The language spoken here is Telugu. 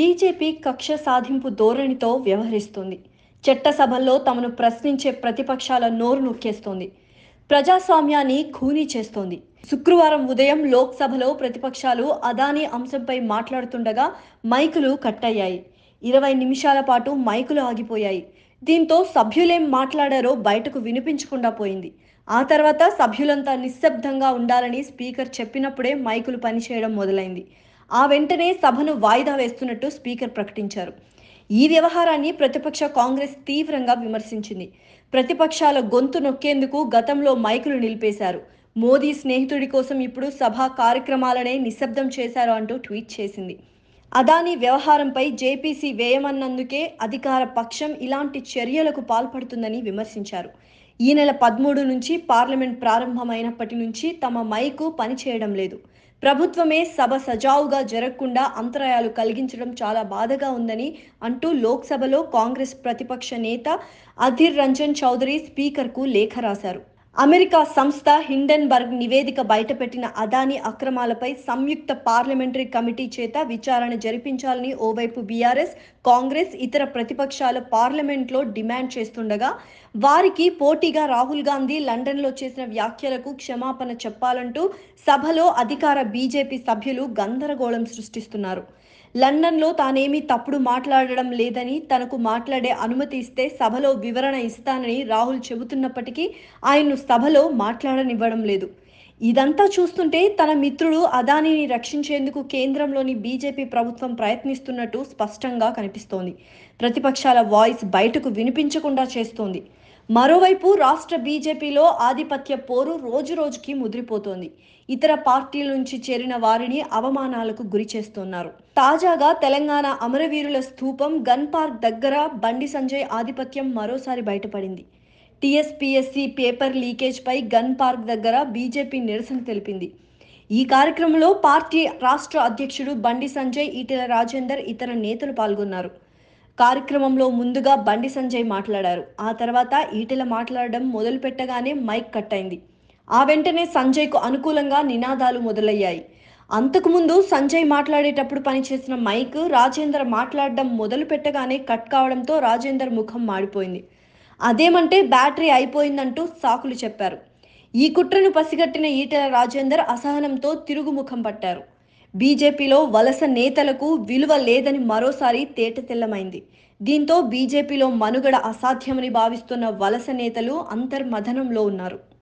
బీజేపీ కక్ష సాధింపు ధోరణితో వ్యవహరిస్తుంది చట్టసభల్లో తమను ప్రశ్నించే ప్రతిపక్షాల నోరు నొక్కేస్తోంది ప్రజాస్వామ్యాన్ని ఖూనీ చేస్తోంది శుక్రవారం ఉదయం లోక్సభలో ప్రతిపక్షాలు అదాని అంశంపై మాట్లాడుతుండగా మైకులు కట్ అయ్యాయి ఇరవై నిమిషాల పాటు మైకులు ఆగిపోయాయి దీంతో సభ్యులేం మాట్లాడారో బయటకు వినిపించకుండా పోయింది ఆ తర్వాత సభ్యులంతా నిశ్శబ్దంగా ఉండాలని స్పీకర్ చెప్పినప్పుడే మైకులు పనిచేయడం మొదలైంది ఆ వెంటనే సభను వాయిదా వేస్తున్నట్టు స్పీకర్ ప్రకటించారు ఈ వ్యవహారాన్ని ప్రతిపక్ష కాంగ్రెస్ తీవ్రంగా విమర్శించింది ప్రతిపక్షాల గొంతు నొక్కేందుకు గతంలో మైకులు నిలిపేశారు మోదీ స్నేహితుడి కోసం ఇప్పుడు సభా కార్యక్రమాలనే నిశ్శబ్దం చేశారు అంటూ ట్వీట్ చేసింది అదానీ వ్యవహారంపై జేపీసీ వ్యయమన్నందుకే అధికార పక్షం ఇలాంటి చర్యలకు పాల్పడుతుందని విమర్శించారు ఈ నెల పదమూడు నుంచి పార్లమెంట్ ప్రారంభమైనప్పటి నుంచి తమ మైకు పనిచేయడం లేదు ప్రభుత్వమే సభ సజావుగా జరగకుండా అంతరాయాలు కలిగించడం చాలా బాధగా ఉందని అంటూ లోక్సభలో కాంగ్రెస్ ప్రతిపక్ష నేత అధీర్ రంజన్ చౌదరి స్పీకర్కు లేఖ రాశారు అమెరికా సంస్థ హిండెన్బర్గ్ నివేదిక బయటపెట్టిన అదాని అక్రమాలపై సంయుక్త పార్లమెంటరీ కమిటీ చేత విచారణ జరిపించాలని ఓవైపు బీఆర్ఎస్ కాంగ్రెస్ ఇతర ప్రతిపక్షాలు పార్లమెంట్లో డిమాండ్ చేస్తుండగా వారికి పోటీగా రాహుల్ గాంధీ లండన్లో చేసిన వ్యాఖ్యలకు క్షమాపణ చెప్పాలంటూ సభలో అధికార బీజేపీ సభ్యులు గందరగోళం సృష్టిస్తున్నారు లండన్లో తానేమీ తప్పుడు మాట్లాడడం లేదని తనకు మాట్లాడే అనుమతి ఇస్తే సభలో వివరణ ఇస్తానని రాహుల్ చెబుతున్నప్పటికీ ఆయన్ను సభలో మాట్లాడనివ్వడం లేదు ఇదంతా చూస్తుంటే తన మిత్రుడు అదానిని రక్షించేందుకు కేంద్రంలోని బీజేపీ ప్రభుత్వం ప్రయత్నిస్తున్నట్టు స్పష్టంగా కనిపిస్తోంది ప్రతిపక్షాల వాయిస్ బయటకు వినిపించకుండా చేస్తోంది మరోవైపు రాష్ట్ర బీజేపీలో ఆధిపత్య పోరు రోజు రోజుకి ముదిరిపోతోంది ఇతర పార్టీల నుంచి చేరిన వారిని అవమానాలకు గురి చేస్తున్నారు తాజాగా తెలంగాణ అమరవీరుల స్థూపం గన్ పార్క్ దగ్గర బండి సంజయ్ ఆధిపత్యం మరోసారి బయటపడింది టీఎస్పీఎస్సీ పేపర్ లీకేజ్పై గన్ పార్క్ దగ్గర బీజేపీ నిరసన తెలిపింది ఈ కార్యక్రమంలో పార్టీ రాష్ట్ర అధ్యక్షుడు బండి సంజయ్ ఈటెల రాజేందర్ ఇతర నేతలు పాల్గొన్నారు కార్యక్రమంలో ముందుగా బండి సంజయ్ మాట్లాడారు ఆ తర్వాత ఈటెల మాట్లాడడం మొదలుపెట్టగానే మైక్ కట్ అయింది ఆ వెంటనే సంజయ్కు అనుకూలంగా నినాదాలు మొదలయ్యాయి అంతకుముందు సంజయ్ మాట్లాడేటప్పుడు పనిచేసిన మైక్ రాజేందర్ మాట్లాడడం మొదలుపెట్టగానే కట్ కావడంతో రాజేందర్ ముఖం మాడిపోయింది అదేమంటే బ్యాటరీ అయిపోయిందంటూ సాకులు చెప్పారు ఈ కుట్రను పసిగట్టిన ఈటల రాజేందర్ అసహనంతో తిరుగుముఖం పట్టారు బీజేపీలో వలస నేతలకు విలువ లేదని మరోసారి తేటతెల్లమైంది దీంతో బీజేపీలో మనుగడ అసాధ్యమని భావిస్తున్న వలస నేతలు అంతర్మథనంలో ఉన్నారు